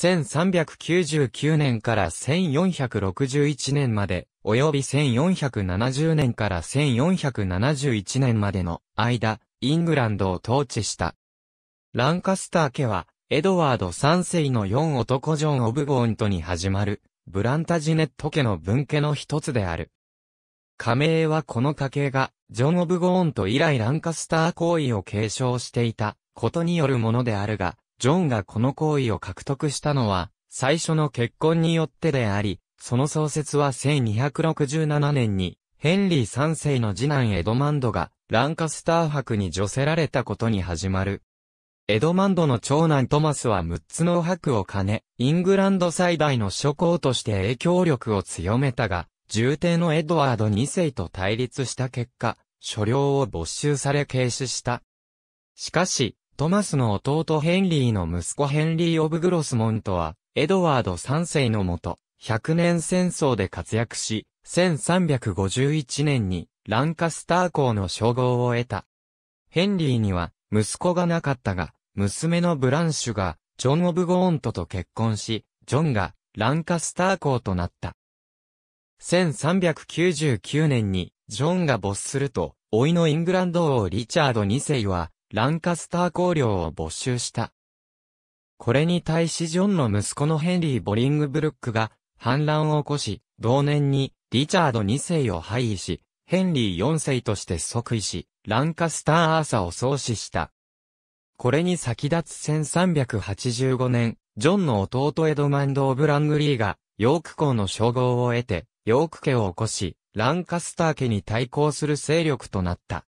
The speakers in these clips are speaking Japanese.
1399年から1461年まで、および1470年から1471年までの間、イングランドを統治した。ランカスター家は、エドワード3世の4男ジョン・オブゴーントに始まる、ブランタジネット家の分家の一つである。加盟はこの家系が、ジョン・オブゴーント以来ランカスター行為を継承していたことによるものであるが、ジョンがこの行為を獲得したのは、最初の結婚によってであり、その創設は1267年に、ヘンリー3世の次男エドマンドが、ランカスター伯に除せられたことに始まる。エドマンドの長男トマスは6つの伯を兼ね、イングランド最大の諸侯として影響力を強めたが、重帝のエドワード2世と対立した結果、所領を没収され軽視した。しかし、トマスの弟ヘンリーの息子ヘンリー・オブ・グロスモントは、エドワード3世のもと、100年戦争で活躍し、1351年にランカスター公の称号を得た。ヘンリーには息子がなかったが、娘のブランシュがジョン・オブ・ゴーントと結婚し、ジョンがランカスター公となった。1399年にジョンが没すると、老いのイングランド王リチャード2世はランカスター公領を没収した。これに対しジョンの息子のヘンリー・ボリングブルックが反乱を起こし、同年にリチャード2世を廃位し、ヘンリー4世として即位し、ランカスターアーサを創始した。これに先立つ1385年、ジョンの弟エドマンド・オブ・ラングリーが、ヨーク公の称号を得て、ヨーク家を起こし、ランカスター家に対抗する勢力となった。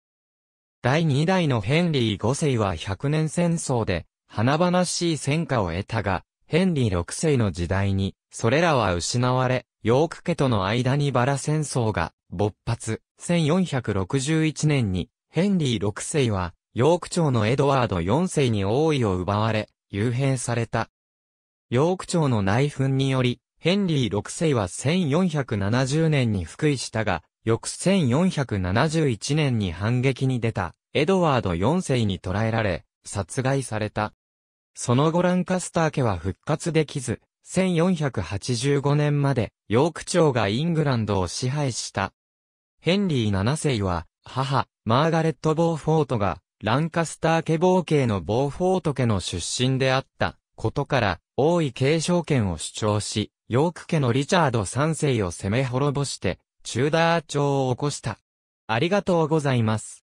第2代のヘンリー5世は100年戦争で、華々しい戦果を得たが、ヘンリー6世の時代に、それらは失われ、ヨーク家との間にバラ戦争が勃発。1461年に、ヘンリー6世は、ヨーク朝のエドワード4世に王位を奪われ、幽閉された。ヨーク朝の内紛により、ヘンリー6世は1470年に復位したが、翌1471年に反撃に出た、エドワード4世に捕らえられ、殺害された。その後ランカスター家は復活できず、1485年まで、ヨーク朝がイングランドを支配した。ヘンリー7世は、母、マーガレット・ボーフォートが、ランカスター家冒険のボーフォート家の出身であった、ことから、王位継承権を主張し、ヨーク家のリチャード3世を攻め滅ぼして、チューダー調を起こした。ありがとうございます。